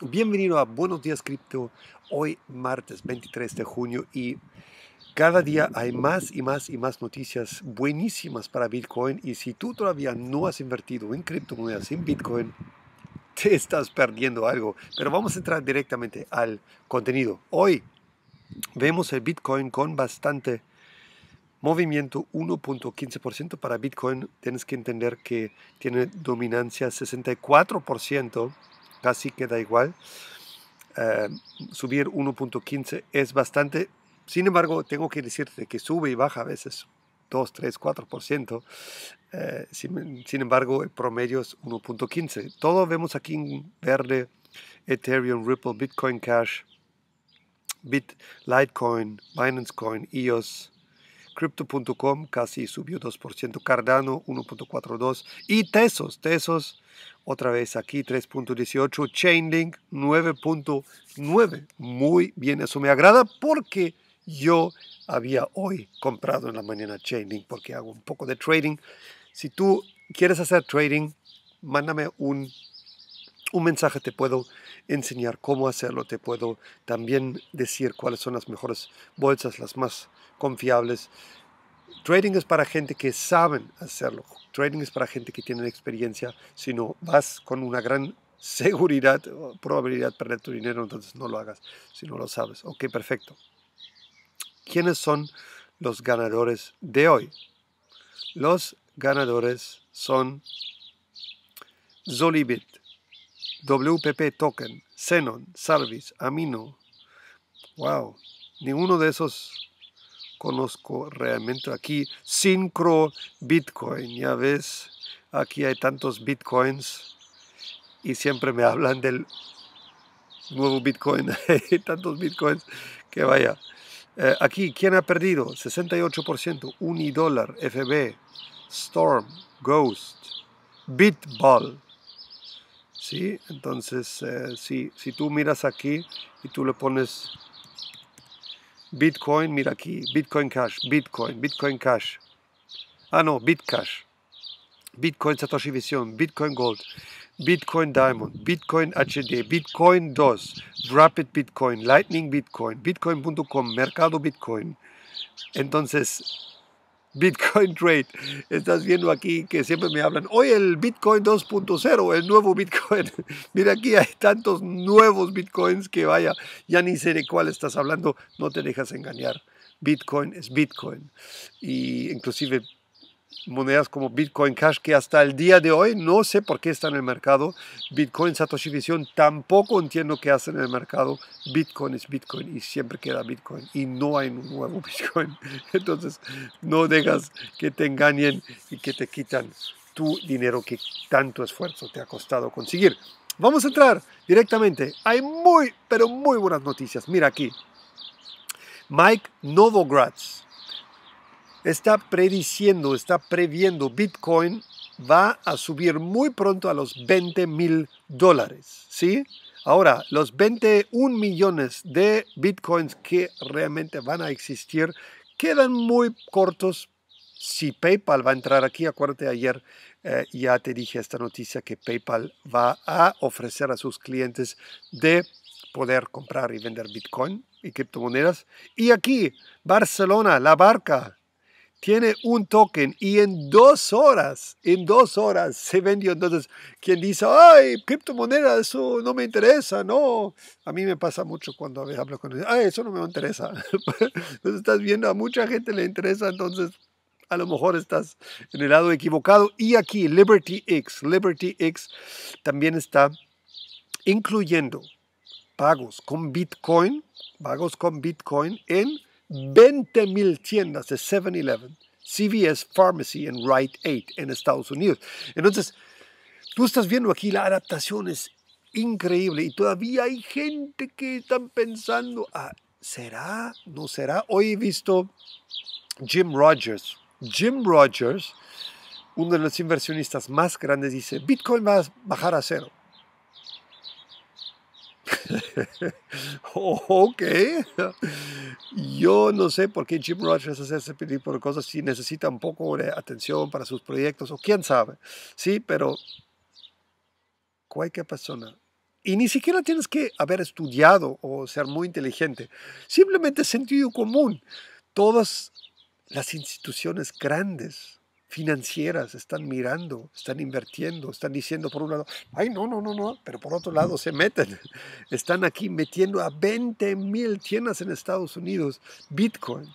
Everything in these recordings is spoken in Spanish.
Bienvenido a Buenos Días Cripto, hoy martes 23 de junio y cada día hay más y más y más noticias buenísimas para Bitcoin y si tú todavía no has invertido en criptomonedas, en Bitcoin, te estás perdiendo algo. Pero vamos a entrar directamente al contenido. Hoy vemos el Bitcoin con bastante movimiento 1.15% para Bitcoin. Tienes que entender que tiene dominancia 64% casi queda igual. Eh, subir 1.15 es bastante. Sin embargo, tengo que decirte que sube y baja a veces 2, 3, 4%. Eh, sin, sin, embargo, el promedio es 1.15. Todo vemos aquí en verde, Ethereum, Ripple, Bitcoin Cash, Bit, Litecoin, Binance Coin, EOS, Crypto.com casi subió 2%, Cardano 1.42 y Tesos, Tesos otra vez aquí 3.18, Chainlink 9.9. Muy bien, eso me agrada porque yo había hoy comprado en la mañana Chainlink porque hago un poco de trading. Si tú quieres hacer trading, mándame un un mensaje te puedo enseñar cómo hacerlo, te puedo también decir cuáles son las mejores bolsas, las más confiables. Trading es para gente que saben hacerlo. Trading es para gente que tiene experiencia. Si no, vas con una gran seguridad o probabilidad de perder tu dinero, entonces no lo hagas si no lo sabes. Ok, perfecto. ¿Quiénes son los ganadores de hoy? Los ganadores son Zolibit, WPP Token, Xenon, Service, Amino. Wow, ninguno de esos conozco realmente aquí. Syncro Bitcoin, ya ves, aquí hay tantos Bitcoins y siempre me hablan del nuevo Bitcoin, hay tantos Bitcoins que vaya. Eh, aquí, ¿quién ha perdido? 68%, Unidollar, FB, Storm, Ghost, Bitball, entonces, eh, si, tú miras aquí y tú le pones Bitcoin, mira aquí, Bitcoin Cash, Bitcoin, Bitcoin Cash. Ah, no, Bitcash. Bitcoin Satoshi Vision, Bitcoin Gold, Bitcoin Diamond, Bitcoin HD, Bitcoin DOS, Rapid Bitcoin, Lightning Bitcoin, Bitcoin.com, Mercado Bitcoin. Entonces, Bitcoin Trade. Estás viendo aquí que siempre me hablan, hoy el Bitcoin 2.0, el nuevo Bitcoin. Mira, aquí hay tantos nuevos Bitcoins que vaya, ya ni sé de cuál estás hablando, no te dejas engañar. Bitcoin es Bitcoin. Y inclusive monedas como Bitcoin Cash que hasta el día de hoy no sé por qué está en el mercado. Bitcoin Satoshi Vision tampoco entiendo qué hacen en el mercado. Bitcoin es Bitcoin y siempre queda Bitcoin y no hay un nuevo Bitcoin. Entonces no dejas que te engañen y que te quitan tu dinero que tanto esfuerzo te ha costado conseguir. Vamos a entrar directamente. Hay muy, pero muy buenas noticias. Mira aquí. Mike Novogratz está prediciendo, está previendo Bitcoin va a subir muy pronto a los 20 mil dólares, ¿sí? Ahora, los 21 millones de bitcoins que realmente van a existir quedan muy cortos si PayPal va a entrar aquí. Acuérdate, ayer eh, ya te dije esta noticia que PayPal va a ofrecer a sus clientes de poder comprar y vender bitcoin y criptomonedas. Y aquí, Barcelona, la barca, tiene un token y en dos horas, en dos horas se vendió. Entonces, quien dice, ay, criptomoneda, eso no me interesa, no. A mí me pasa mucho cuando hablo con ellos, ay, eso no me interesa. entonces estás viendo, a mucha gente le interesa, entonces a lo mejor estás en el lado equivocado. Y aquí, Liberty Liberty X también está incluyendo pagos con Bitcoin, pagos con Bitcoin en 20.000 tiendas de 7-Eleven, CVS, Pharmacy en Rite Aid en Estados Unidos. Entonces, tú estás viendo aquí la adaptación es increíble y todavía hay gente que están pensando, ah, ¿será? ¿No será? Hoy he visto Jim Rogers. Jim Rogers, uno de los inversionistas más grandes, dice, Bitcoin va a bajar a cero. ok, yo no sé por qué Jim Rogers hace ese tipo de cosas, si necesita un poco de atención para sus proyectos, o quién sabe, sí, pero cualquier persona. Y ni siquiera tienes que haber estudiado o ser muy inteligente, simplemente sentido común. Todas las instituciones grandes financieras están mirando, están invirtiendo, están diciendo por un lado, ay, no, no, no, no, pero por otro lado se meten. Están aquí metiendo a 20.000 mil tiendas en Estados Unidos Bitcoin.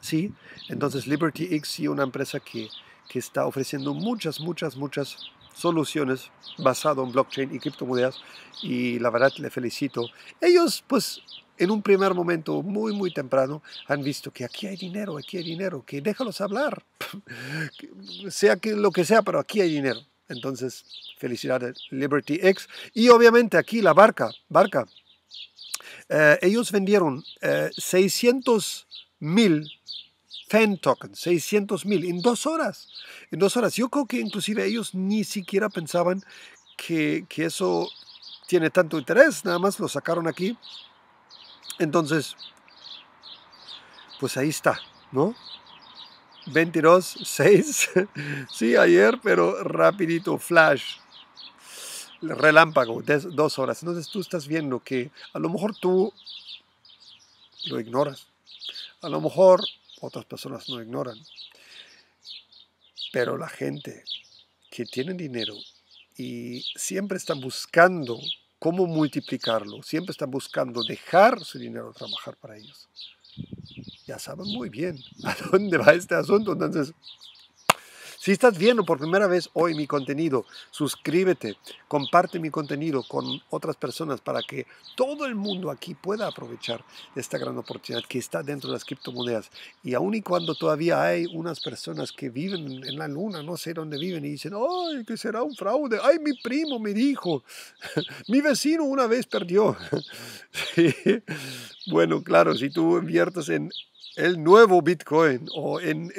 ¿Sí? Entonces X sí, una empresa que, que está ofreciendo muchas, muchas, muchas soluciones basado en blockchain y criptomonedas y la verdad le felicito. Ellos pues en un primer momento muy, muy temprano han visto que aquí hay dinero, aquí hay dinero, que déjalos hablar, sea que lo que sea, pero aquí hay dinero. Entonces, felicidades, Liberty X. Y obviamente aquí la barca, barca. Eh, ellos vendieron 600 eh, mil fan tokens, 600 mil, en dos horas. En dos horas. Yo creo que inclusive ellos ni siquiera pensaban que, que eso tiene tanto interés, nada más lo sacaron aquí entonces, pues ahí está, ¿no? 22, 6, sí, ayer, pero rapidito, flash, relámpago, dos horas. Entonces tú estás viendo que a lo mejor tú lo ignoras, a lo mejor otras personas no ignoran, pero la gente que tiene dinero y siempre está buscando cómo multiplicarlo. Siempre están buscando dejar su dinero trabajar para ellos. Ya saben muy bien a dónde va este asunto. Entonces, si estás viendo por primera vez hoy mi contenido, suscríbete, comparte mi contenido con otras personas para que todo el mundo aquí pueda aprovechar esta gran oportunidad que está dentro de las criptomonedas. Y aún y cuando todavía hay unas personas que viven en la luna, no sé dónde viven, y dicen, ay, que será un fraude, ay, mi primo me dijo, mi vecino una vez perdió. sí. Bueno, claro, si tú inviertes en el nuevo Bitcoin o en,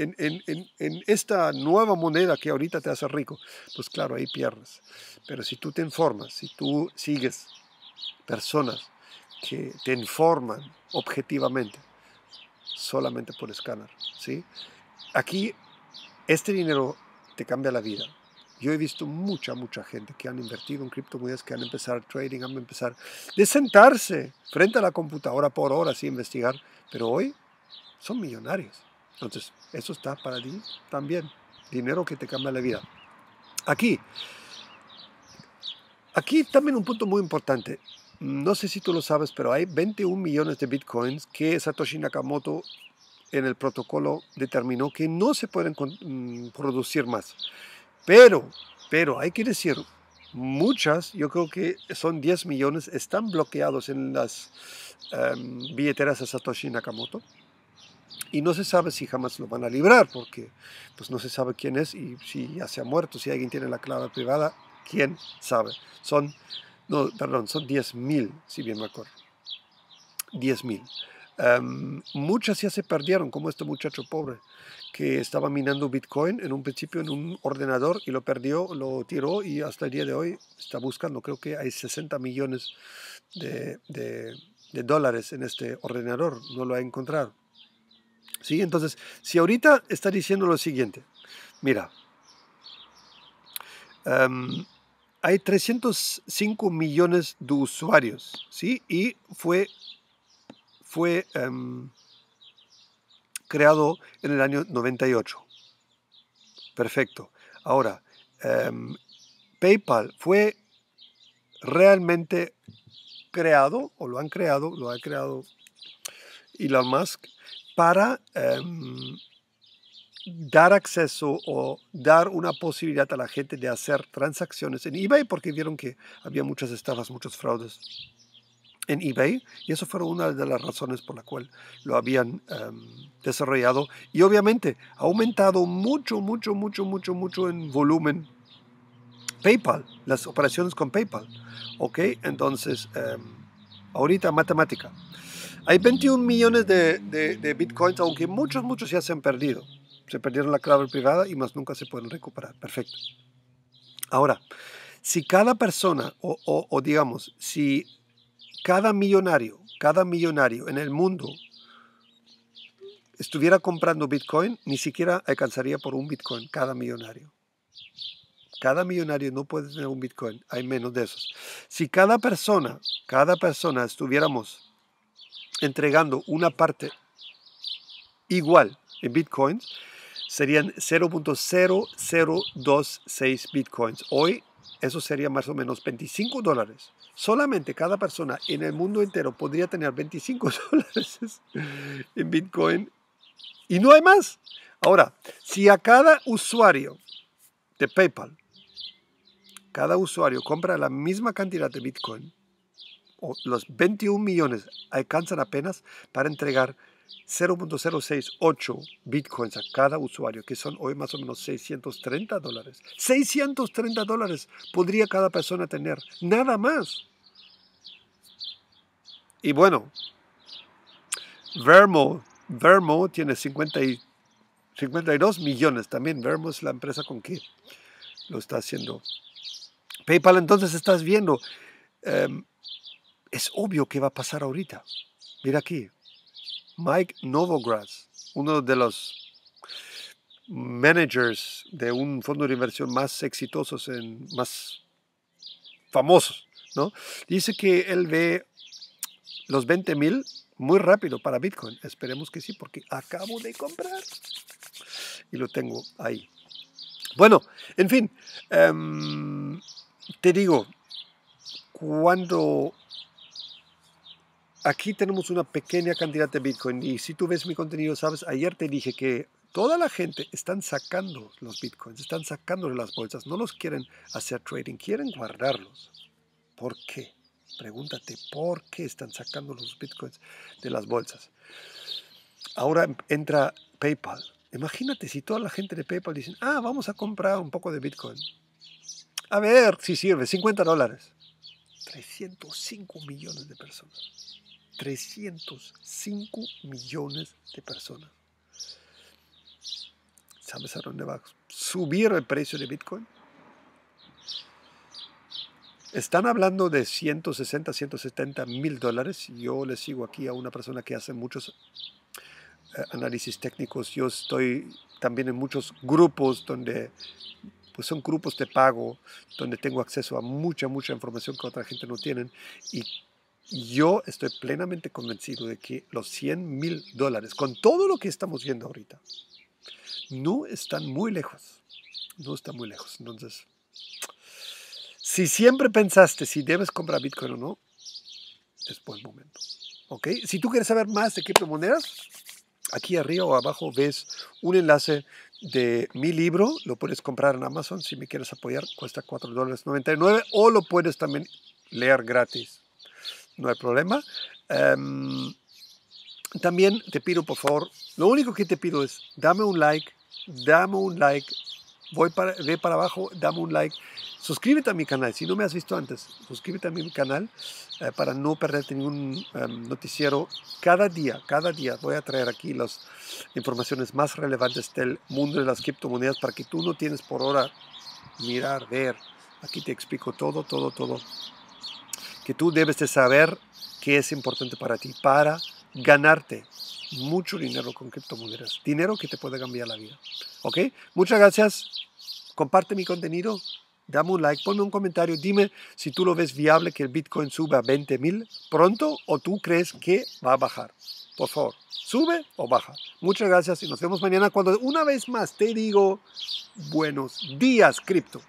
esta nueva moneda que ahorita te hace rico, pues claro, ahí pierdes. Pero si tú te informas, si tú sigues personas que te informan objetivamente, solamente por escáner, ¿sí? Aquí este dinero te cambia la vida. Yo he visto mucha, mucha gente que han invertido en criptomonedas, que han empezado trading, han empezado de sentarse frente a la computadora por horas y investigar. Pero hoy son millonarios. Entonces, eso está para ti también. Dinero que te cambia la vida. Aquí, aquí también un punto muy importante. No sé si tú lo sabes, pero hay 21 millones de bitcoins que Satoshi Nakamoto en el protocolo determinó que no se pueden mm, producir más. Pero, pero hay que decir, muchas, yo creo que son 10 millones, están bloqueados en las em, billeteras de Satoshi Nakamoto y no se sabe si jamás lo van a librar porque pues no se sabe quién es y si ya se ha muerto, si alguien tiene la clave privada, quién sabe. Son, no, perdón, son 10.000, si bien me acuerdo. 10.000. Em, muchas ya se perdieron, como este muchacho pobre que estaba minando Bitcoin en un principio en un ordenador y lo perdió, lo tiró y hasta el día de hoy está buscando, creo que hay 60 millones de dólares en este ordenador, no lo ha encontrado. ¿Sí? Entonces, si ahorita está diciendo lo siguiente, mira, em, hay 305 millones de usuarios, ¿sí? Y fue, fue em, creado en el año 98. Perfecto. Ahora, em, PayPal fue realmente creado, o lo han creado, lo ha creado Elon Musk, para em, dar acceso o dar una posibilidad a la gente de hacer transacciones en eBay porque vieron que había muchas estafas, muchos fraudes en eBay y eso fue una de las razones por la cual lo habían em, desarrollado y obviamente ha aumentado mucho, mucho, mucho, mucho, mucho en volumen PayPal, las operaciones con PayPal, ¿ok? Entonces, em, ahorita matemática. Hay 21 millones de, bitcoins, aunque muchos, muchos ya se han perdido. Se perdieron la clave privada y más nunca se pueden recuperar. Perfecto. Ahora, si cada persona, o, o digamos, si cada millonario, cada millonario en el mundo estuviera comprando Bitcoin, ni siquiera alcanzaría por un Bitcoin cada millonario. Cada millonario no puede tener un Bitcoin, hay menos de esos. Si cada persona, cada persona estuviéramos entregando una parte igual en bitcoins, serían 0.0026 bitcoins. Hoy eso sería más o menos 25 dólares. Solamente cada persona en el mundo entero podría tener 25 dólares en bitcoin y no hay más. Ahora, si a cada usuario de PayPal, cada usuario compra la misma cantidad de bitcoin, los 21 millones alcanzan apenas para entregar 0.068 bitcoins a cada usuario, que son hoy más o menos 630 dólares. 630 dólares podría cada persona tener, nada más. Y bueno, Vermo, Vermo tiene 52 millones también. Vermo es la empresa con que lo está haciendo. PayPal, entonces estás viendo, em, es obvio que va a pasar ahorita. Mira aquí, Mike Novogratz, uno de los managers de un fondo de inversión más exitosos, en, más famosos, ¿no? dice que él ve los 20 mil muy rápido para Bitcoin. Esperemos que sí, porque acabo de comprar y lo tengo ahí. Bueno, en fin, em, te digo, cuando aquí tenemos una pequeña cantidad de Bitcoin y si tú ves mi contenido, sabes, ayer te dije que toda la gente están sacando los Bitcoins, están sacando de las bolsas, no los quieren hacer trading, quieren guardarlos. ¿Por qué? Pregúntate, ¿por qué están sacando los Bitcoins de las bolsas? Ahora entra PayPal. Imagínate si toda la gente de PayPal dicen, ah, vamos a comprar un poco de Bitcoin. A ver si sirve, 50 dólares. 305 millones de personas. 305 millones de personas. ¿Sabes a dónde va a subir el precio de Bitcoin? Están hablando de 160, 170 mil dólares. Yo le sigo aquí a una persona que hace muchos eh, análisis técnicos. Yo estoy también en muchos grupos donde pues son grupos de pago donde tengo acceso a mucha, mucha información que otra gente no tiene y yo estoy plenamente convencido de que los 100 mil dólares, con todo lo que estamos viendo ahorita, no están muy lejos. No están muy lejos. Entonces, si siempre pensaste si debes comprar Bitcoin o no, es el momento. ¿Ok? Si tú quieres saber más de criptomonedas, aquí arriba o abajo ves un enlace de mi libro. Lo puedes comprar en Amazon si me quieres apoyar. Cuesta $4.99 o lo puedes también leer gratis no hay problema. Em, también te pido, por favor, lo único que te pido es, dame un like, dame un like, voy para, ve para abajo, dame un like, suscríbete a mi canal, si no me has visto antes, suscríbete a mi canal eh, para no perderte ningún em, noticiero. Cada día, cada día voy a traer aquí las informaciones más relevantes del mundo de las criptomonedas para que tú no tienes por hora mirar, ver. Aquí te explico todo, todo, todo que tú debes de saber qué es importante para ti para ganarte mucho dinero con criptomonedas. Dinero que te puede cambiar la vida. ¿Ok? Muchas gracias. Comparte mi contenido. Dame un like, ponme un comentario, dime si tú lo ves viable que el Bitcoin sube a 20.000 pronto o tú crees que va a bajar. Por favor, sube o baja. Muchas gracias y nos vemos mañana cuando una vez más te digo buenos días, cripto.